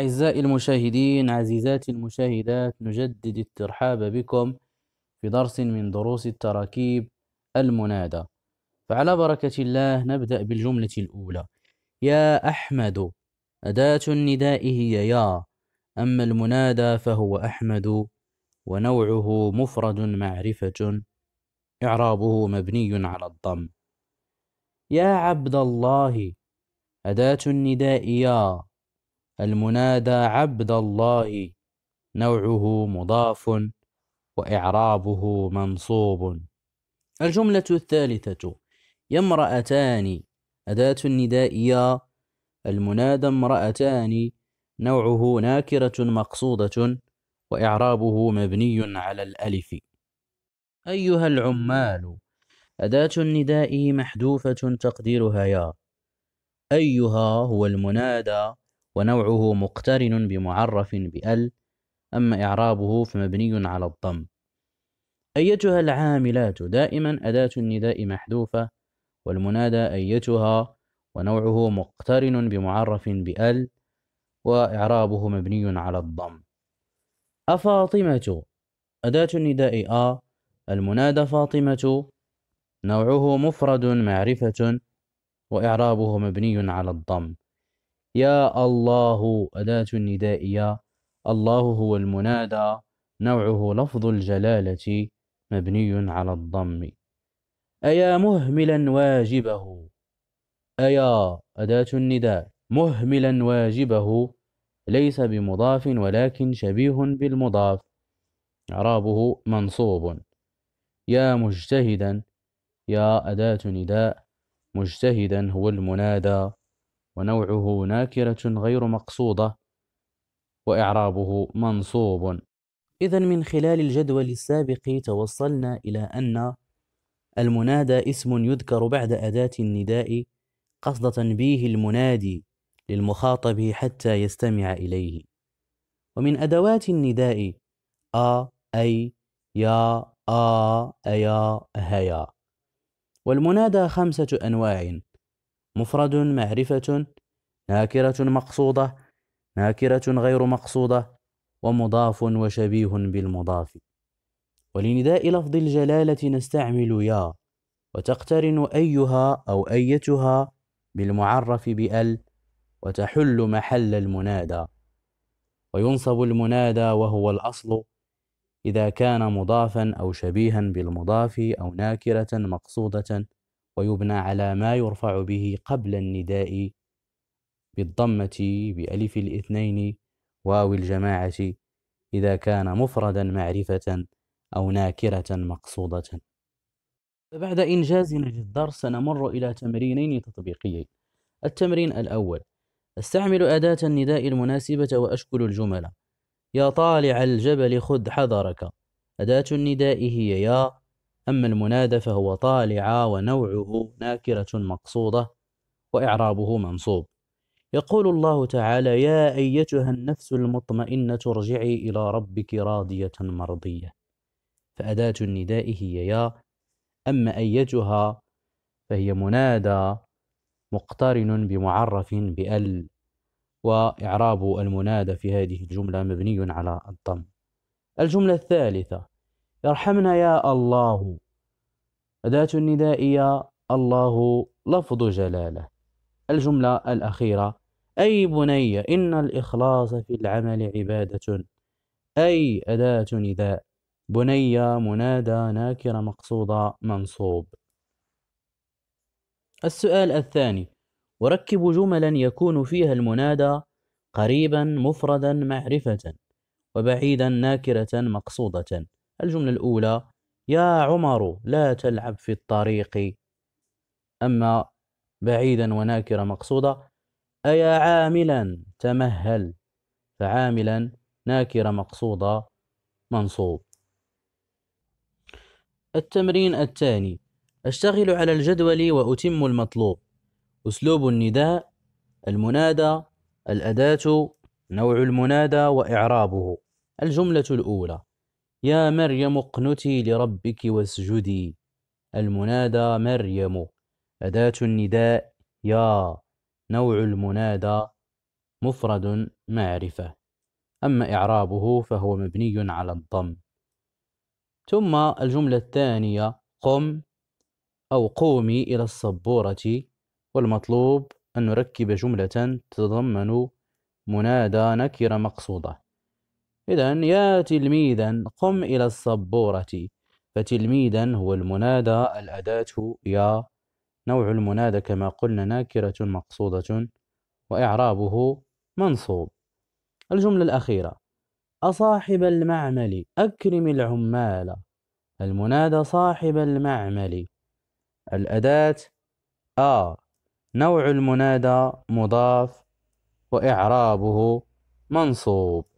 أعزائي المشاهدين عزيزاتي المشاهدات نجدد الترحاب بكم في درس من دروس التراكيب المنادى فعلى بركة الله نبدأ بالجملة الأولى يا أحمد أداة النداء هي يا أما المنادى فهو أحمد ونوعه مفرد معرفة إعرابه مبني على الضم يا عبد الله أداة النداء يا المنادى عبد الله نوعه مضاف وإعرابه منصوب الجملة الثالثة يا امرأتان أداة يا المنادى امرأتان نوعه ناكرة مقصودة وإعرابه مبني على الألف أيها العمال أداة النداء محذوفة تقديرها يا أيها هو المنادى ونوعه مقترن بمعرف بأل أما إعرابه فمبني على الضم أيتها العاملات دائما أداة النداء محذوفة والمنادى أيتها ونوعه مقترن بمعرف بأل وإعرابه مبني على الضم أفاطمة أداة النداء آ المنادى فاطمة نوعه مفرد معرفة وإعرابه مبني على الضم يا الله أداة يا الله هو المنادى نوعه لفظ الجلالة مبني على الضم أيا مهملا واجبه أيا أداة النداء مهملا واجبه ليس بمضاف ولكن شبيه بالمضاف إعرابه منصوب يا مجتهدا يا أداة نداء مجتهدا هو المنادى ونوعه ناكرة غير مقصودة وإعرابه منصوب إذا من خلال الجدول السابق توصلنا إلى أن المنادى اسم يذكر بعد أداة النداء قصد تنبيه المنادي للمخاطب حتى يستمع إليه ومن أدوات النداء أ أي يا آ أيا هيا والمنادى خمسة أنواع مفرد معرفة ناكرة مقصودة ناكرة غير مقصودة ومضاف وشبيه بالمضاف ولنداء لفظ الجلالة نستعمل يا وتقترن أيها أو أيتها بالمعرف بأل وتحل محل المنادى وينصب المنادى وهو الأصل إذا كان مضافا أو شبيها بالمضاف أو ناكرة مقصودة ويبنى على ما يرفع به قبل النداء بالضمة بألف الاثنين واو الجماعة إذا كان مفردا معرفة أو ناكرة مقصودة بعد إنجازنا للدرس سنمر إلى تمرينين تطبيقيين التمرين الأول استعمل أداة النداء المناسبة وأشكل الجمل يا طالع الجبل خذ حذرك أداة النداء هي يا أما المنادى فهو طالع ونوعه ناكرة مقصودة وإعرابه منصوب يقول الله تعالى يا أيتها النفس المطمئنة ارجعي إلى ربك راضية مرضية فأداة النداء هي يا أما أيتها فهي منادى مقترن بمعرف بأل وإعراب المنادى في هذه الجملة مبني على الضم الجملة الثالثة يرحمنا يا الله أداة يا الله لفظ جلاله الجملة الأخيرة أي بني إن الإخلاص في العمل عبادة أي أداة نداء بني منادى ناكرة مقصودة منصوب السؤال الثاني وركب جملا يكون فيها المنادى قريبا مفردا معرفة وبعيدا ناكرة مقصودة الجملة الأولى يا عمر لا تلعب في الطريق أما بعيدا وناكرة مقصودة أيا عاملا تمهل فعاملا ناكرة مقصودة منصوب التمرين الثاني أشتغل على الجدول وأتم المطلوب أسلوب النداء المنادى الأداة نوع المنادى وإعرابه الجملة الأولى يا مريم اقنتي لربك واسجدي المنادى مريم أداة النداء يا نوع المنادى مفرد معرفة أما إعرابه فهو مبني على الضم ثم الجملة الثانية قم أو قومي إلى السبورة والمطلوب أن نركب جملة تتضمن منادى نكرة مقصودة إذا يا تلميذا قم إلى السبورة فتلميذا هو المنادى الأداة يا نوع المنادى كما قلنا ناكرة مقصودة وإعرابه منصوب الجملة الأخيرة أصاحب المعمل أكرم العمال المنادى صاحب المعمل الأداة آ نوع المنادى مضاف وإعرابه منصوب